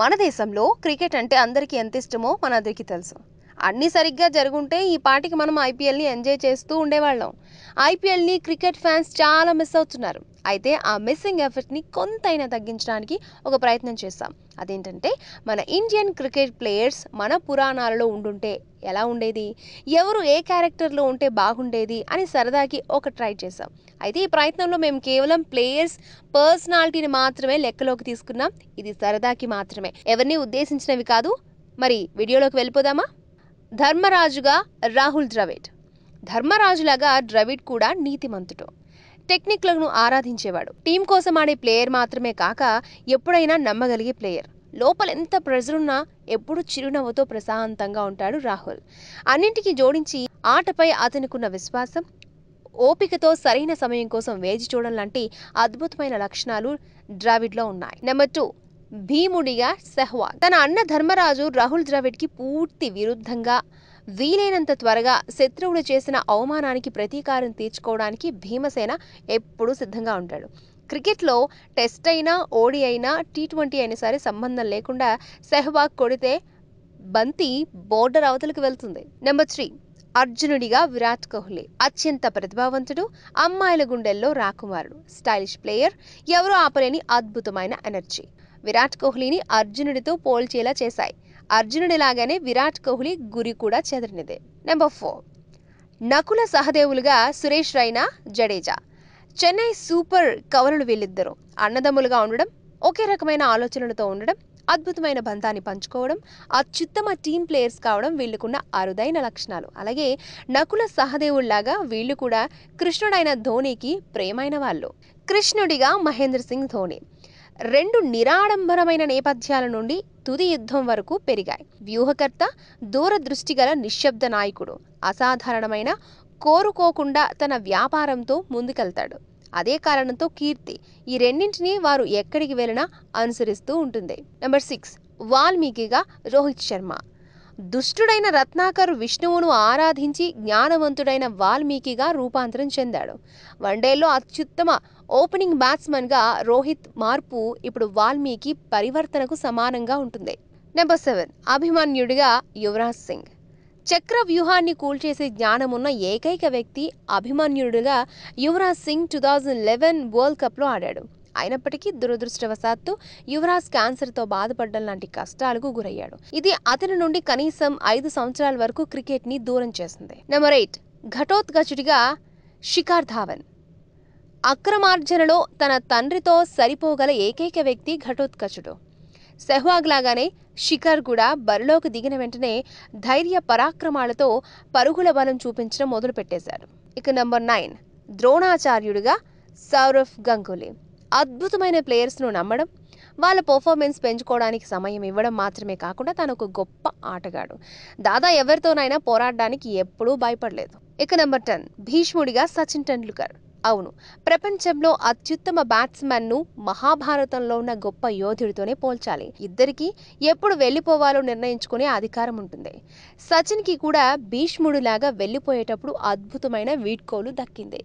మన దేశంలో క్రికెట్ అంటే అందరికీ ఎంత ఇష్టమో మనందరికీ తెలుసు అన్నీ సరిగ్గా జరుగుంటే ఈ పాటికి మనం ఐపీఎల్ని ఎంజాయ్ చేస్తూ ఉండేవాళ్ళం ఐపీఎల్ని క్రికెట్ ఫ్యాన్స్ చాలా మిస్ అవుతున్నారు అయితే ఆ మిస్సింగ్ ఎఫెక్ట్ని కొంతైనా తగ్గించడానికి ఒక ప్రయత్నం చేస్తాం అదేంటంటే మన ఇండియన్ క్రికెట్ ప్లేయర్స్ మన పురాణాలలో ఉండుంటే ఎలా ఉండేది ఎవరు ఏ క్యారెక్టర్లో ఉంటే బాగుండేది అని సరదాకి ఒక ట్రై చేసాం అయితే ఈ ప్రయత్నంలో మేము కేవలం ప్లేయర్స్ పర్సనాలిటీని మాత్రమే లెక్కలోకి తీసుకున్నాం ఇది సరదాకి మాత్రమే ఎవరిని ఉద్దేశించినవి కాదు మరి వీడియోలోకి వెళ్ళిపోదామా ధర్మరాజుగా రాహుల్ ద్రవిడ్ ధర్మరాజులాగా ద్రవిడ్ కూడా నీతిమంతుడు టెక్నిక్లను ఆరాధించేవాడు టీం కోసం ఆడే ప్లేయర్ మాత్రమే కాక ఎప్పుడైనా నమ్మగలిగే ప్లేయర్ లోపల ఎంత ప్రెజర్ ఉన్నా ఎప్పుడు చిరునవ్వుతో ప్రశాంతంగా ఉంటాడు రాహుల్ అన్నింటికి జోడించి ఆటపై అతనికున్న విశ్వాసం ఓపికతో సరైన సమయం కోసం వేచి చూడడం లాంటి అద్భుతమైన లక్షణాలు ద్రావిడ్లో ఉన్నాయి నెంబర్ టూ భీముడిగా సెహ్వాగ్ తన అన్న ధర్మరాజు రాహుల్ ద్రావిడ్కి పూర్తి విరుద్ధంగా వీలైనంత త్వరగా శత్రువులు చేసిన అవమానానికి ప్రతీకారం తీర్చుకోవడానికి భీమసేన ఎప్పుడూ సిద్ధంగా ఉంటాడు క్రికెట్లో టెస్ట్ అయినా ఓడి అయినా టీ ట్వంటీ అయినా సరే సంబంధం లేకుండా సెహ్వాగ్ కొడితే బంతి బోర్డర్ అవతలకు వెళ్తుంది నెంబర్ త్రీ అర్జునుడిగా విరాట్ కోహ్లీ అత్యంత ప్రతిభావంతుడు అమ్మాయిల గుండెల్లో రాకుమారుడు స్టైలిష్ ప్లేయర్ ఎవరూ ఆపలేని అద్భుతమైన ఎనర్జీ విరాట్ కోహ్లీని అర్జునుడితో పోల్చేలా చేశాయి అర్జునుడిలాగానే విరాట్ కోహ్లీ గురి కూడా చెదిరినదే నెంబర్ ఫోర్ నకుల సహదేవులుగా సురేష్ రైనా జడేజా చెన్నై సూపర్ కవరులు వీళ్ళిద్దరు అన్నదమ్ములుగా ఉండడం ఒకే రకమైన ఆలోచనలతో ఉండడం అద్భుతమైన బంధాన్ని పంచుకోవడం అత్యుత్తమ టీం ప్లేయర్స్ కావడం వీళ్ళకున్న అరుదైన లక్షణాలు అలాగే నకుల సహదేవుల్లాగా వీళ్ళు కూడా కృష్ణుడైన ధోనీకి ప్రేమైన వాళ్ళు కృష్ణుడిగా మహేంద్ర సింగ్ ధోని రెండు నిరాడంబరమైన నేపథ్యాల నుండి తుది యుద్ధం వరకు పెరిగాయి వ్యూహకర్త దూరదృష్టి గల నిశ్శబ్ద నాయకుడు అసాధారణమైన కోరుకోకుండా తన వ్యాపారంతో ముందుకెళ్తాడు అదే కారణంతో కీర్తి ఈ రెండింటిని వారు ఎక్కడికి వెళ్ళినా అనుసరిస్తూ ఉంటుంది నెంబర్ సిక్స్ వాల్మీకిగా రోహిత్ శర్మ దుష్టుడైన రత్నాకర్ విష్ణువును ఆరాధించి జ్ఞానవంతుడైన వాల్మీకిగా రూపాంతరం చెందాడు వన్డేలో అత్యుత్తమ ఓపెనింగ్ బ్యాట్స్మెన్గా రోహిత్ మార్పు ఇప్పుడు వాల్మీకి పరివర్తనకు సమానంగా ఉంటుంది నెంబర్ సెవెన్ అభిమన్యుడిగా యువరాజ్ సింగ్ చక్ర వ్యూహాన్ని కూల్చేసే జ్ఞానమున్న ఏకైక వ్యక్తి అభిమన్యుడిగా Yuvraj Singh two thousand eleven world కప్లో ఆడాడు అయినప్పటికీ దురదృష్టవశాత్తు యువరాజ్ క్యాన్సర్తో బాధపడడం లాంటి కష్టాలకు గురయ్యాడు ఇది అతని నుండి కనీసం ఐదు సంవత్సరాల వరకు క్రికెట్ని దూరం చేసింది నెంబర్ ఎయిట్ ఘటోత్కచుడిగా షికార్ ధావన్ అక్రమార్జనలో తన తండ్రితో సరిపోగల ఏకైక వ్యక్తి ఘటోత్కచుడు సెహ్వాగ్ లాగానే షిఖర్ కూడా బరిలోకి దిగిన వెంటనే ధైర్య పరాక్రమాలతో పరుగుల బలం చూపించడం మొదలుపెట్టేశాడు ఇక నంబర్ నైన్ ద్రోణాచార్యుడిగా సౌరవ్ గంగూలీ అద్భుతమైన ప్లేయర్స్ను నమ్మడం వాళ్ళ పర్ఫార్మెన్స్ పెంచుకోవడానికి సమయం ఇవ్వడం మాత్రమే కాకుండా తను ఒక గొప్ప ఆటగాడు దాదా ఎవరితోనైనా పోరాడడానికి ఎప్పుడూ భయపడలేదు ఇక నెంబర్ టెన్ భీష్ముడిగా సచిన్ టెండూల్కర్ అవును ప్రపంచంలో అత్యుత్తమ బ్యాట్స్మెన్ను మహాభారతంలో ఉన్న గొప్ప యోధుడితోనే పోల్చాలి ఇద్దరికి ఎప్పుడు వెళ్ళిపోవాలో నిర్ణయించుకునే అధికారం ఉంటుంది సచిన్కి కూడా భీష్ముడిలాగా వెళ్ళిపోయేటప్పుడు అద్భుతమైన వీడ్కోలు దక్కింది